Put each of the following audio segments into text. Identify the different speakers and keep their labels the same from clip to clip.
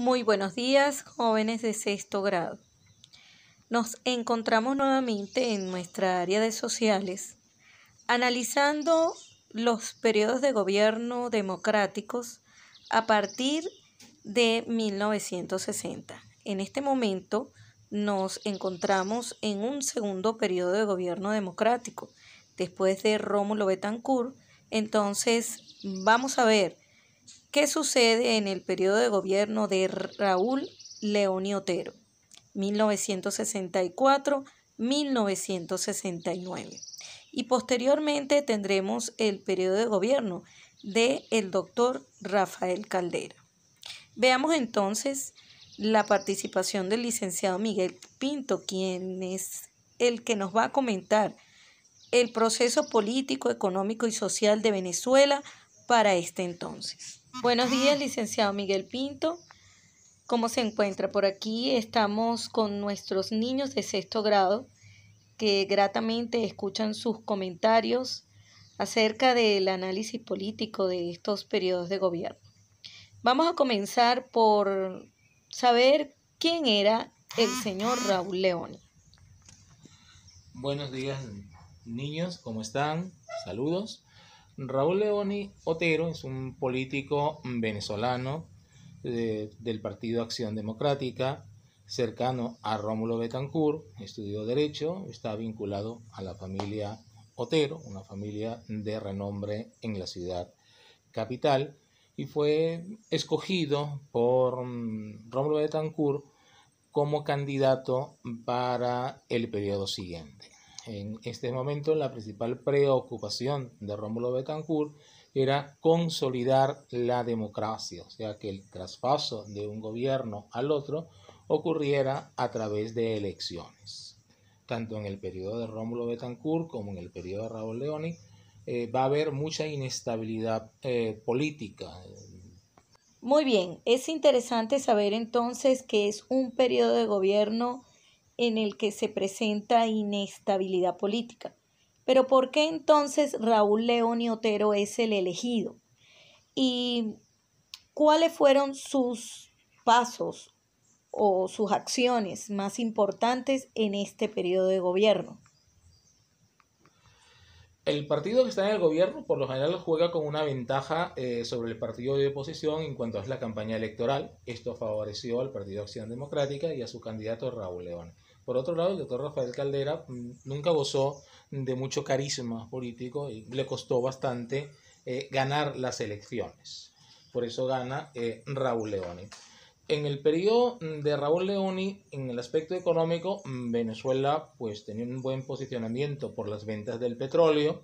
Speaker 1: Muy buenos días, jóvenes de sexto grado. Nos encontramos nuevamente en nuestra área de sociales, analizando los periodos de gobierno democráticos a partir de 1960. En este momento nos encontramos en un segundo periodo de gobierno democrático, después de Rómulo Betancourt. Entonces, vamos a ver ¿Qué sucede en el periodo de gobierno de Raúl y Otero, 1964-1969. Y posteriormente tendremos el periodo de gobierno de el doctor Rafael Caldera. Veamos entonces la participación del licenciado Miguel Pinto, quien es el que nos va a comentar el proceso político, económico y social de Venezuela para este entonces. Buenos días, licenciado Miguel Pinto. ¿Cómo se encuentra? Por aquí estamos con nuestros niños de sexto grado que gratamente escuchan sus comentarios acerca del análisis político de estos periodos de gobierno. Vamos a comenzar por saber quién era el señor Raúl León.
Speaker 2: Buenos días, niños, ¿cómo están? Saludos. Raúl Leoni Otero es un político venezolano eh, del Partido Acción Democrática, cercano a Rómulo Betancourt, estudió Derecho, está vinculado a la familia Otero, una familia de renombre en la ciudad capital, y fue escogido por mm, Rómulo Betancourt como candidato para el periodo siguiente en este momento la principal preocupación de Rómulo Betancourt era consolidar la democracia, o sea, que el traspaso de un gobierno al otro ocurriera a través de elecciones. Tanto en el periodo de Rómulo Betancourt como en el periodo de Raúl Leoni eh, va a haber mucha inestabilidad eh, política.
Speaker 1: Muy bien, es interesante saber entonces que es un periodo de gobierno en el que se presenta inestabilidad política. Pero ¿por qué entonces Raúl León y Otero es el elegido? ¿Y cuáles fueron sus pasos o sus acciones más importantes en este periodo de gobierno?
Speaker 2: El partido que está en el gobierno por lo general juega con una ventaja eh, sobre el partido de oposición en cuanto a la campaña electoral. Esto favoreció al Partido Acción Democrática y a su candidato Raúl León. Por otro lado, el doctor Rafael Caldera mm, nunca gozó de mucho carisma político y le costó bastante eh, ganar las elecciones. Por eso gana eh, Raúl Leoni. En el periodo mm, de Raúl Leoni, en el aspecto económico, mm, Venezuela pues tenía un buen posicionamiento por las ventas del petróleo.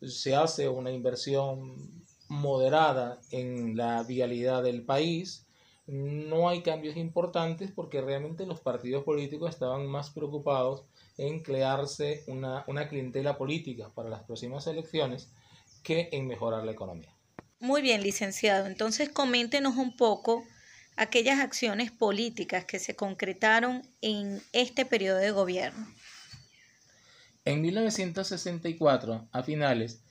Speaker 2: Se hace una inversión moderada en la vialidad del país no hay cambios importantes porque realmente los partidos políticos estaban más preocupados en crearse una, clientela política para las próximas elecciones que en mejorar la economía.
Speaker 1: Muy bien, licenciado. Entonces, coméntenos un poco aquellas acciones políticas que se concretaron en este periodo de gobierno.
Speaker 2: En 1964, a finales,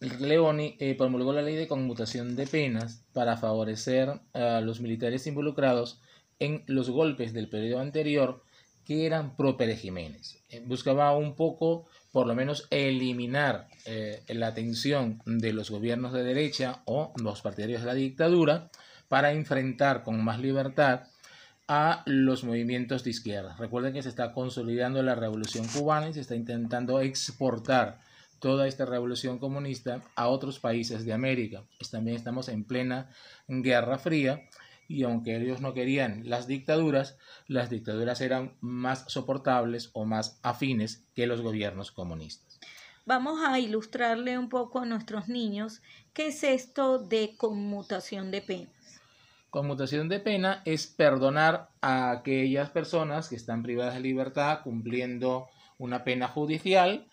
Speaker 2: Leoni eh, promulgó la ley de conmutación de penas para favorecer a los militares involucrados en los golpes del periodo anterior que eran pro Pérez Jiménez. Eh, buscaba un poco, por lo menos, eliminar eh, la tensión de los gobiernos de derecha o los partidarios de la dictadura para enfrentar con más libertad a los movimientos de izquierda. Recuerden que se está consolidando la revolución cubana y se está intentando exportar toda esta revolución comunista a otros países de América. Pues también estamos en plena Guerra Fría y aunque ellos no querían las dictaduras, las dictaduras eran más soportables o más afines que los gobiernos comunistas.
Speaker 1: Vamos a ilustrarle un poco a nuestros niños qué es esto de conmutación de penas.
Speaker 2: Conmutación de pena es perdonar a aquellas personas que están privadas de libertad cumpliendo una pena judicial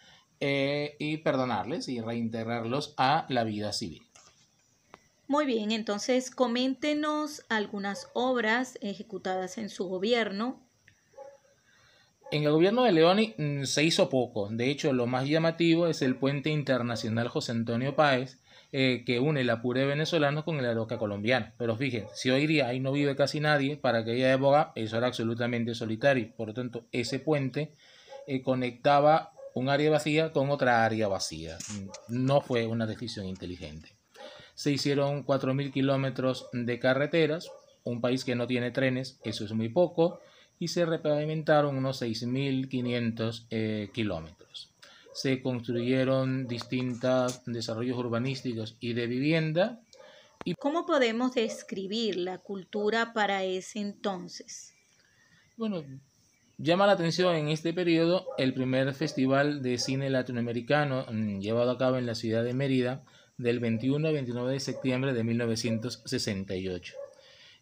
Speaker 2: eh, y perdonarles y reintegrarlos a la vida civil.
Speaker 1: Muy bien, entonces coméntenos algunas obras ejecutadas en su gobierno.
Speaker 2: En el gobierno de Leoni mm, se hizo poco. De hecho, lo más llamativo es el puente internacional José Antonio Páez, eh, que une el Apure venezolano con el Aroca colombiano. Pero fíjense, si hoy día ahí no vive casi nadie, para aquella época eso era absolutamente solitario. Por lo tanto, ese puente eh, conectaba un área vacía con otra área vacía. No fue una decisión inteligente. Se hicieron 4.000 kilómetros de carreteras, un país que no tiene trenes, eso es muy poco, y se repavimentaron unos 6.500 eh, kilómetros. Se construyeron distintos desarrollos urbanísticos y de vivienda. Y... ¿Cómo podemos
Speaker 1: describir la cultura para ese entonces? Bueno,
Speaker 2: Llama la atención en este periodo el primer festival de cine latinoamericano mm, llevado a cabo en la ciudad de Mérida del 21 al 29 de septiembre de 1968.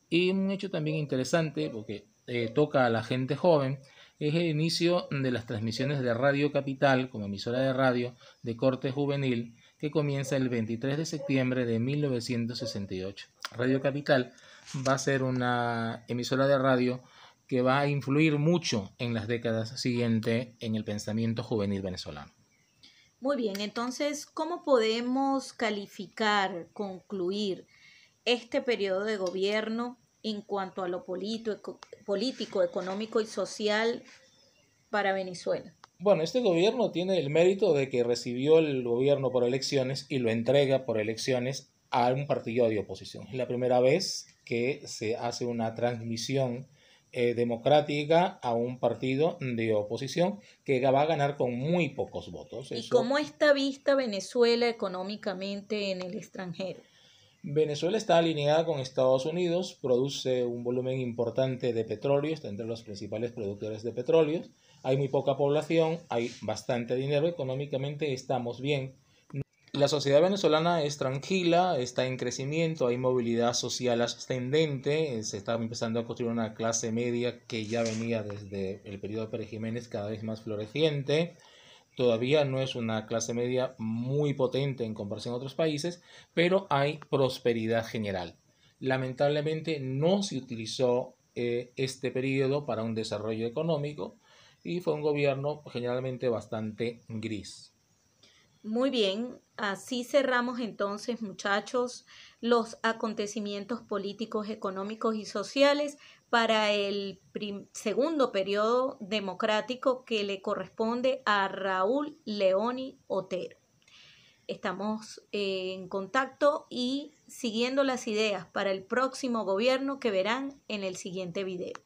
Speaker 2: Y un hecho también interesante, porque eh, toca a la gente joven, es el inicio de las transmisiones de Radio Capital como emisora de radio de corte juvenil que comienza el 23 de septiembre de 1968. Radio Capital va a ser una emisora de radio que va a influir mucho en las décadas siguientes en el pensamiento juvenil venezolano.
Speaker 1: Muy bien, entonces, ¿cómo podemos calificar, concluir este periodo de gobierno en cuanto a lo político, político, económico y social para Venezuela?
Speaker 2: Bueno, este gobierno tiene el mérito de que recibió el gobierno por elecciones y lo entrega por elecciones a un partido de oposición. Es la primera vez que se hace una transmisión eh, democrática a un partido de oposición que va a ganar con muy pocos votos. ¿Y cómo
Speaker 1: está vista Venezuela económicamente en el extranjero?
Speaker 2: Venezuela está alineada con Estados Unidos, produce un volumen importante de petróleo, está entre los principales productores de petróleo, hay muy poca población, hay bastante dinero, económicamente estamos bien la sociedad venezolana es tranquila, está en crecimiento, hay movilidad social ascendente, se está empezando a construir una clase media que ya venía desde el periodo Pérez Jiménez cada vez más floreciente. Todavía no es una clase media muy potente en comparación a otros países, pero hay prosperidad general. Lamentablemente no se utilizó eh, este periodo para un desarrollo económico y fue un gobierno generalmente bastante gris.
Speaker 1: Muy bien, así cerramos entonces, muchachos, los acontecimientos políticos, económicos y sociales para el segundo periodo democrático que le corresponde a Raúl Leoni Otero. Estamos eh, en contacto y siguiendo las ideas para el próximo gobierno que verán en el siguiente video.